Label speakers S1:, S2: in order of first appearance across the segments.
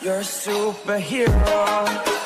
S1: You're a superhero.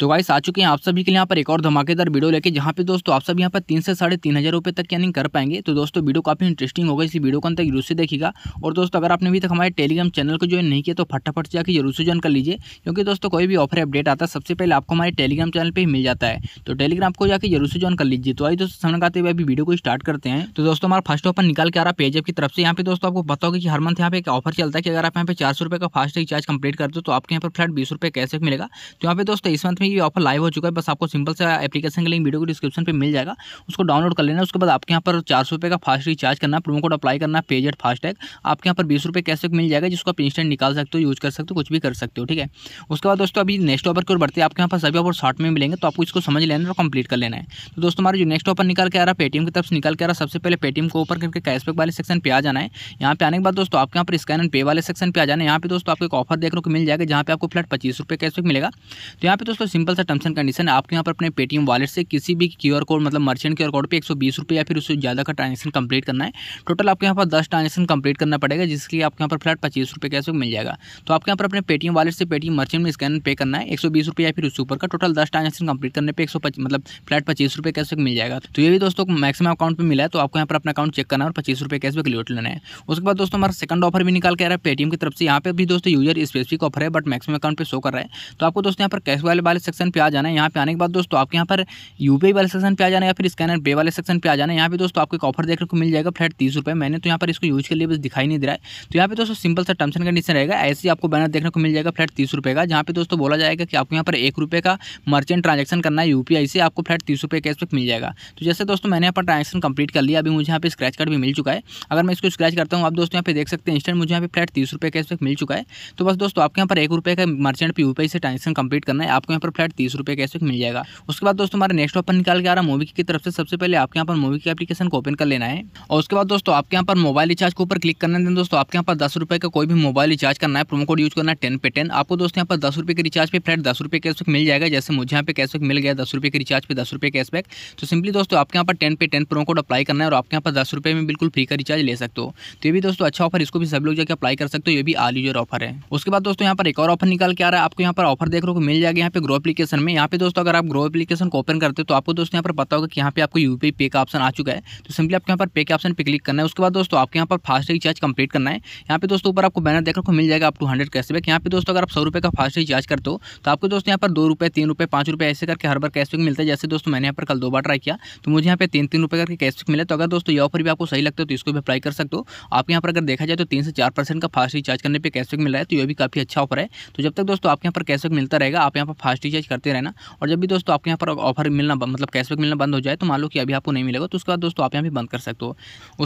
S1: तो guys आ चुके हैं आप सभी के लिए यहाँ पर एक और धमाकेदार वीडियो लेके जहाँ पे दोस्तों आप सब यहाँ पर तीन से साढ़े तीन हज़ार रुपये तक की अर्निंग कर पाएंगे तो दोस्तों वीडियो काफ़ी इंटरेस्टिंग होगा इसलिए वीडियो को अंत तक जरूर से देखिएगा और दोस्तों अगर आपने अभी तक हमारे टेलीग्राम चैनल को ज्वाइन नहीं किया तो फटाफट जाकर जरूर से ज्वाइन कर लीजिए क्योंकि दोस्तों कोई भी ऑफर अपडेट आता है सबसे पहले आपको हमारे टेलीग्राम चैनल पर मिल जाता है तो टेलीग्राम को जाकर जरूर से ज्वाइन कर लीजिए तो आई दोस्तों समझ आते हुए अभी वीडियो को स्टार्ट करते हैं तो दोस्तों हमारा फर्स्ट ऑफर निकाल के आ रहा पेजअप की तरफ से यहाँ पे दोस्तों आपको पता होगा कि हर मंथ यहाँ पे एक ऑफर चलता है कि अगर आप यहाँ पे चार सौ का फास्ट रिचार्ज कंप्लीट करते दो तो आपके यहाँ पर फ्लैट बीस रुपये कैसे मिलेगा तो यहाँ पे दोस्तों इस मंथ में में ये ऑफर लाइव हो चुका है बस आपको सिंपल से एप्लीकेशन के लिंक वीडियो को डिस्क्रिप्शन पे मिल जाएगा उसको डाउनलोड कर लेना उसके बाद आपके यहाँ पर चार सौ का फास्ट रिचार्ज करना प्रोमो कोड अप्लाई करना एट फास्टैग आपके यहाँ पर बीस रुपये कैसे मिल जाएगा जिसको आप इंस्टेंट निकाल सकते हो यूज कर सकते हो कुछ भी कर सकते हो ठीक है उसके बाद दोस्तों अभी नेक्स्ट ऑफर की ओर बढ़ते हैं आपके यहाँ पर सभी ऑफर शॉर्ट में मिलेंगे तो आपको इसको समझ लेना और कंप्लीट कर लेना है तो दोस्तों हमारे जो नेक्स्ट ऑफर निकल के आ रहा है पेटीएम की तरफ से निकल के आ रहा है सबसे पहले पेटीएम को ऊपर करके कैशबैक वाले सेक्शन पे आ जाना है यहाँ पे आने के बाद दोस्तों आपके यहाँ पर स्कैन एंड पे वाले सेक्शन पे आ जाना है यहाँ पे दोस्तों आपको एक ऑफर देखने को मिल जाएगा जहाँ पे आपको फ्लैट पच्चीस रुपये कैशबैक मिलेगा तो यहाँ पे दोस्तों सिंपल सा टर्म्स एंड कंडीशन है यहाँ पर अपने पेटीएम वालेट से किसी भी क्यू कोड मतलब मर्चेंट क्यू कोड पे एक सौ बीस या फिर उससे ज़्यादा का ट्रांजेक्शन कंप्लीट करना है टोटल आपके यहाँ पर दस ट्रांजेक्शन कंप्लीट करना पड़ेगा जिसके लिए आपके यहाँ पर फ्लैट पच्चीस रुपये कैसे मिल जाएगा तो आपके यहाँ पर अपने पेटीएम वालेट से पेटीएम मर्चेंट में स्कैन पे करना है एक सौ बीस या फिर उससे ऊपर का टोटल दस ट्रांजेक्शन कंप्लीट करने पर एक मतलब फ्लैट पच्चीस रुपये कैसे मिल जाएगा तो ये भी दोस्तों मैक्सिमम अकाउंट पर मिला है तो आपको यहाँ पर अपना अकाउंट चेक करना है और पच्चीस रुपये कैशबैक क्लियर लेना है उसके बाद दोस्तों हमारा सेकंड ऑफर भी निकाल के आ रहा है पेटीएम की तरफ से यहाँ पर भी दोस्तों यूजर स्पेसिफिक ऑफर है बट मैक्सिमम अकाउंट पर शो कर रहा है तो आपको दोस्तों यहाँ पर कैश वाले वाले सेक्शन पे आ जाना है यहाँ पे आने के बाद दोस्तों आपके यहाँ पर यूपीआई वाले सेक्शन पे आ जाना या फिर स्कैनर पे वाले सेक्शन पे आ जाना है यहाँ पे दोस्तों आपको एक ऑफर देखने को मिल जाएगा फ्लैट तीस रुपये मैंने तो यहाँ पर इसको यूज के लिए बस दिखाई नहीं दे रहा है तो यहाँ पे दोस्तों सिंपल सा टर्म्स एंड कंडीशन रहेगा ऐसे ही आपको बैनर देखने को मिल जाएगा फ्लैट तीस रुपये का जहाँ पे दोस्तों बोला जाएगा कि आपको यहाँ पर एक रुपये का मर्चेंट ट्रांजेक्शन करना है यूपीआई से आपको फ्लैट तीस रुपये कैशबैक मिल जाएगा तो जैसे दोस्तों मैंने यहाँ पर ट्रांजेक्शन कंप्लीट कर लिया अभी मुझे यहाँ पर स्क्रैच कार्ड भी मिल चुका है अगर मैं इसको स्क्रैच करता हूँ आप दोस्तों यहाँ पे देख सकते हैं इंस्टेंट मुझे यहाँ पे फ्लैट तीस रुपये कैश मिल चुका है तो बस दोस्तों आपके यहाँ पर एक रुपये का मर्चेंट पे यूपीआई से ट्रांजेक्शन कंप्लीट करना है आपको यहाँ पर फ्लैट तीस रुपये कैसे मिल जाएगा उसके बाद दोस्तों हमारे नेक्स्ट ऑप्शन निकाल के आ रहा है मूवी की तरफ से सबसे पहले आपके यहाँ पर मूवी की एप्लीकेशन को ओपन कर लेना है और उसके बाद दोस्तों आपके यहाँ पर मोबाइल रिचार्ज के ऊपर क्लिक करना है दोस्तों आपके यहाँ पर दस रुपये का कोई भी मोबाइल रिचार्ज करना है प्रोमो कोड यूज करना है टेन पे टेन आपको दोस्तों यहाँ पर दस रुपये के रिचार्ज पे फ्लैट दस रुपये कैशबैक मिल जाएगा जैसे मुझे यहाँ पे कैशबैक मिल गया दस रुपये के रिचार्ज पे दस रुपये कैशबैक तो सिंपली दोस्तों आपके यहाँ पर टेन पे टेन प्रोमो कोड अप्लाई करना है और आपके यहाँ पर दस रुपये में बिल्कुल फ्री का रिचार्ज ले सकते हो तो ये भी दोस्तों अच्छा ऑफर इसको भी सब लोग जाकर अप्लाई कर सकते हो ये भी आल यूजर ऑफर है उसके बाद दोस्तों यहाँ पर एक और ऑफर निकाल के आ रहा है आपको यहाँ पर ऑफर देखने को मिल जाएगा यहाँ पे ग्रोप एप्लीकेशन में यहाँ पे दोस्तों अगर आप ग्रो एप्लीकेशन को ओपन करते हो तो आपको दोस्तों यहाँ पर पता होगा कि यहाँ पे आपको यू पे का ऑप्शन आ चुका है तो सिंपली आपको यहाँ पर पे के ऑप्शन पे क्लिक करना है उसके बाद दोस्तों आपके यहाँ पर फास्ट रिचार्ज कंप्लीट करना है यहाँ पे दोस्तों ऊपर आपको बैनर देखने को मिल जाएगा आप टू हंड्रेड कैशबैक यहाँ पे दोस्तों अगर आप सौ रुपये का फास्ट रिचार्ज करते हो तो आपको दोस्तों यहाँ पर दो रुपये तीन रुपये पाँच रुपये ऐसे करके हर बार कैशबैक मिलता है जैसे दोस्तों मैंने यहाँ पर कल दो बार ट्राई किया तो मुझे यहाँ पे तीन तीन रुपये करके कैशबैक मिले तो अगर दोस्तों ये ऑफर भी आपको सही लगता है तो इसको भी अप्लाई कर सकते हो आपके यहाँ पर अगर देखा जाए तो तीन से चार परसेंट का फास्ट रिचार्ज करने पर कैशबैक मिल रहा है तो ये भी काफ़ी अच्छा ऑफर है तो जब तक दोस्तों आपके यहाँ पर कैशबैक मिलता रहेगा आप यहाँ पर फास्ट रिचार्ज करते रहना और जब भी दोस्तों आपके यहाँ पर ऑफर मिलना मतलब कैशबैक मिलना बंद हो जाए तो मान लो कि अभी आपको नहीं मिलेगा तो उसके बाद दोस्तों आप यहाँ भी बंद कर सकते हो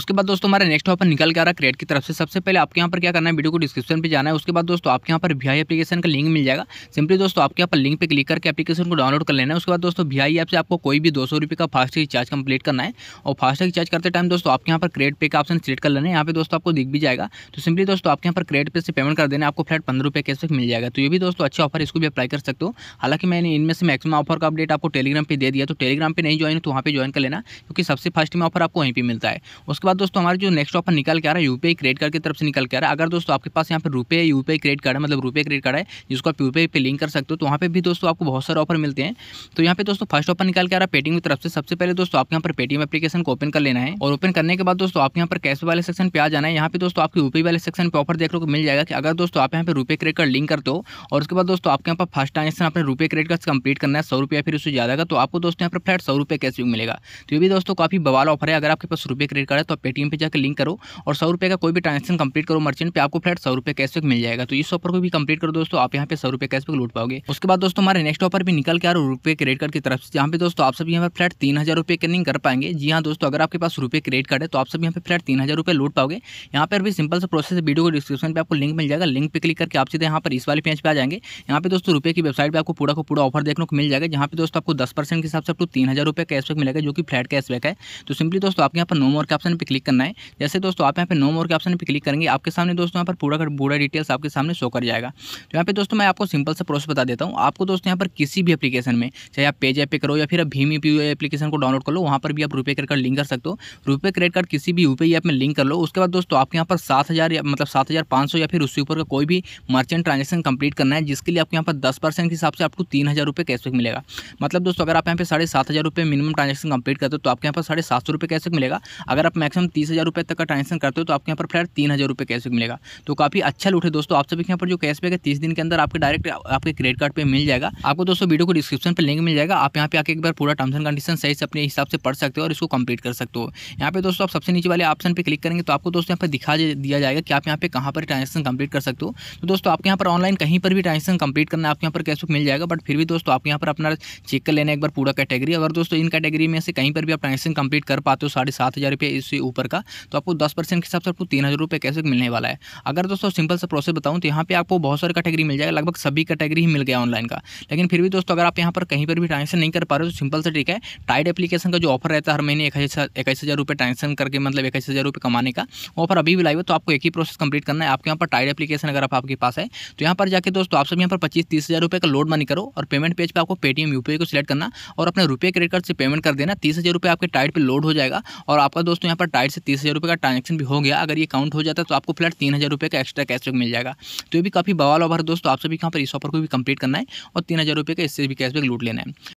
S1: उसके बाद दोस्तों हमारे नेक्स्ट ऑफर निकल के आ रहा है क्रेड की तरफ से सबसे पहले आपके यहाँ पर क्या करना है वीडियो को डिस्क्रिप्शन पर जाना है उसके बाद दोस्तों आपके यहाँ पर वी एप्लीकेशन का लिंक मिल जाएगा सिंपली दोस्तों आपके यहाँ पर लिंक पर क्लिक करके एप्लीकेशन को डाउनलोड कर लेना है उसके बाद दोस्तों वी आई से आपको कोई भी दो का फास्ट रिचार्ज कंप्लीट करना है और फास्ट रिचार्ज करते टाइम दोस्तों आपके यहाँ पर क्रेड पे का ऑप्शन सिलेक्ट कर लेना है यहाँ पे दोस्तों आपको दिख भी जाएगा तो सिंपली दोस्तों आपके यहाँ पर क्रेड पे से पेमेंट कर देना आपको फ्लैट पंद्रह रुपये कैसे मिल जाएगा तो ये भी दोस्तों अच्छा ऑफर इसको भी अप्लाई कर सकते हो हालांकि हालांकि मैंने इनमें से मैक्सिमम ऑफर का अपडेट आपको टेलीग्राम पे दे दिया तो टेलीग्राम पे नहीं ज्वाइन तो वहाँ पे ज्वाइन कर लेना क्योंकि सबसे फर्स्ट में ऑफर आपको वहीं पे मिलता है उसके बाद दोस्तों हमारे जो नेक्स्ट ऑफर निकल के आ रहा है यूपीआई क्रेडिट कार्ड की तरफ से निकल के आ रहा है अगर दोस्तों आपके पास यहाँ पर रुपये यूपीआई क्रेडिट कार्ड है मतलब रुपये क्रेडिट कार्ड है जिसको आप यूपीआई पे लिंक कर सकते हो तो वहाँ पर भी दोस्तों आपको बहुत सारे ऑफर मिलते हैं तो यहाँ पे दोस्तों फर्स्ट ऑफर निकल के आ रहा है पेटीएम की तरफ से सबसे पहले दोस्तों आपके यहाँ पर पेटीएम एप्लीकेशन को ओपन कर लेना है और ओपन करने के बाद दोस्तों आपके यहाँ पर कैश वाले सेक्शन पे आ जाना है यहाँ पे दोस्तों आपके यूपी वाले सेक्शन पर ऑफर देखने को मिल जाएगा कि अगर दोस्तों आप यहाँ पर रुपये क्रेडिट कार्ड लिंक करते हो और उसके बाद दोस्तों आपके यहाँ पर फर्स्ट ट्रांजेक्शन आपने रुपये क्रेडिट का कंप्लीट करना है सौ रुपया फिर उससे ज़्यादा का तो आपको दोस्तों यहाँ पर फ्लैट सौ रुपये कैसे मिलेगा तो ये भी दोस्तों काफ़ी बवाल ऑफर है अगर आपके पास रुपये क्रेडिट कार्ड है तो आप पेटीएम पर जाकर लिंक करो और सौ रुपये का कोई भी ट्रांजेक्शन कंप्लीट करो मर्चेंट पर आपको फ्लैट सौ रुपये कैसे मिल जाएगा तो इस ऑफर को भी कंप्लीट करो दोस्तों आप यहाँ पर सौ रुपये पर लूट पाओगे उसके बाद दोस्तों हमारे नेक्स्ट ऑफर भी निकल के आ रहा रुपये क्रेडिट कार्ड की तरफ से जहाँ पे दोस्तों आप सभी यहाँ पर फ्लैट तीन हज़ार रुपये कनिंग कर पाएंगे जी हाँ दोस्तों अगर आपके पास रुपये क्रेडिट कार्ड है तो आप सभी यहाँ पर फ्लैट तीन हज़ार रुपये लूट पाओगे यहाँ पर भी सिंपल से प्रोसेस है वीडियो को डिस्क्रिप्शन पर आपको लिंक मिल जाएगा लिंक पर क्लिक करके आप सीधे यहाँ पर इस वाले पेज पर आ जाएंगे यहाँ पर दोस्तों रुपये की वेबसाइट पर आपको पूरा पूरा को पूरा ऑफर देखने को मिल जाएगा जहाँ पे दोस्तों आपको दस परसेंट के हिसाब से आपको तीन हज़ार रुपये कैशबैक मिलेगा जो कि फ्लैट कैशबैक है तो सिंपली दोस्तों आपके यहाँ पर नो मोर के ऑप्शन पर क्लिक करना है जैसे दोस्तों आप यहाँ पर नो मोर के ऑप्शन पर क्लिक करेंगे आपके सामने दोस्तों यहाँ पर पूरा पूरा डिटेल्स आपके सामने शो कर जाएगा तो यहाँ पे दोस्तों मैं आपको सिंपल से प्रोसेस बता देता हूँ आपको दोस्तों यहाँ पर किसी भी अपलीकेशन में चाहे आप पेज ऐप करो या फिर भीम यू एप्लीकेशन को डाउनलोड कर लो वहाँ पर भी आप रुपये क्रेडिट कार्ड लिंक कर सकते हो रुपये क्रेडिट कार्ड किसी भी यूपी ऐप में लिंक कर लो उसके बाद दोस्तों आपके यहाँ पर सात हज़ार मतलब सात हज़ार पाँच सौ या फिर उससे ऊपर का कोई भी मर्चेंट ट्रांजेक्शन कंप्लीट करना है जिसके लिए आपके यहाँ पर दस परसेंट के हिसाब से आपको आपको तीन हज़ार रुपये कैशबैक मिलेगा मतलब दोस्तों अगर आप यहाँ पे साढ़े सात हज़ार रुपये मिनिमम ट्रांजेक्शन कंप्लीट करते हो तो आपके यहाँ पर साढ़े सात सौ रुपये कैशबैक मिलेगा अगर आप मैक्सिमम तीस हज़ार रुपये तक का ट्रांजेक्शन करते हो तो आपके यहाँ पर फ्लैट तीन हज़ार रुपये कैशबैक मिलेगा तो काफ़ी अच्छा लूट है दोस्तों आप सभी यहाँ पर जो कैशबैक है तीस दिन के अंदर आपके डायरेक्ट आपके क्रेडिट कार्ड पर मिल जाएगा आपको दोस्तों वीडियो को डिस्क्रिप्शन पर लिंक मिल जाएगा आप यहाँ पे आके एक बार पूरा टर्म्स एंड कंडीशन सही से अपने हिसाब से पढ़ सकते हो और इसको कंप्लीट कर सकते हो यहाँ पे दोस्तों आप सबसे नीचे वाले ऑप्शन पर क्लिक करेंगे तो आपको दोस्तों यहाँ पर दिखा दिया जाएगा कि आप यहाँ पे कहाँ पर ट्रांजेक्शन कंप्लीट कर सकते हो तो दोस्तों आपके यहाँ पर ऑनलाइन कहीं पर भी ट्रांजेक्शन कंप्लीट करना आपके यहाँ पर कैशबैक मिल जाएगा बट फिर भी दोस्तों आप यहाँ पर अपना चेक कर लेना एक बार पूरा कैटेगरी अगर दोस्तों इन कैटेगरी में से कहीं पर भी आप ट्रांजेक्शन कंप्लीट कर पाते हो साढ़े सात हज़ार रुपये इससे ऊपर का तो आपको दस परसेंट के हिसाब से आपको तीन हज़ार रुपये कैसे मिलने वाला है अगर दोस्तों सिंपल सा प्रोसेस बताऊँ तो यहाँ पर आपको बहुत सारी कैटेगरी मिल जाएगा लगभग सभी कैटेगरी ही मिल गया ऑनलाइन का लेकिन फिर भी दोस्तों अगर आप यहाँ पर कहीं पर भी ट्रांजेक्शन नहीं कर पा रहे हो तो सिंपल सा ठीक है टाइड एप्लीकेशन का जो ऑफर रहता है हर महीने इक्कीस हज़ार रुपये ट्रांजेक्शन करके मतलब इक्कीस हज़ार रुपये कमाने का ऑफर अभी भी लाइव है तो आपको एक ही प्रोसेस कंप्लीट करना है आपके यहाँ पर टाइड एप्लीकेशन अगर आपके पास है तो यहाँ पर जाकर दोस्तों आप सब यहाँ पर पच्चीस तीस हज़ार रुपये का लोड मनी करो करो और पेमेंट पेज पर आपको पेटीएम यू को सिलेक्ट करना और अपने रुपये क्रेडिट कार्ड से पेमेंट कर देना तीस हज़ार रुपये आपके टाइट पर लोड हो जाएगा और आपका दोस्तों यहाँ पर टाइट से तीस हज़ार रुपये का ट्रांजेक्शन भी हो गया अगर ये काउंट हो जाता तो आपको फ्लैट तीन हज़ार रुपये का एक्स्ट्रा कैशबैक मिल जाएगा तो ये भी काफ़ी बवाल ओवर दोस्तों आप सभी यहाँ पर इस ऑफर को भी कंप्लीट करना है और तीन हज़ार रुपये का इससे भी कैशबैक लूट लेना है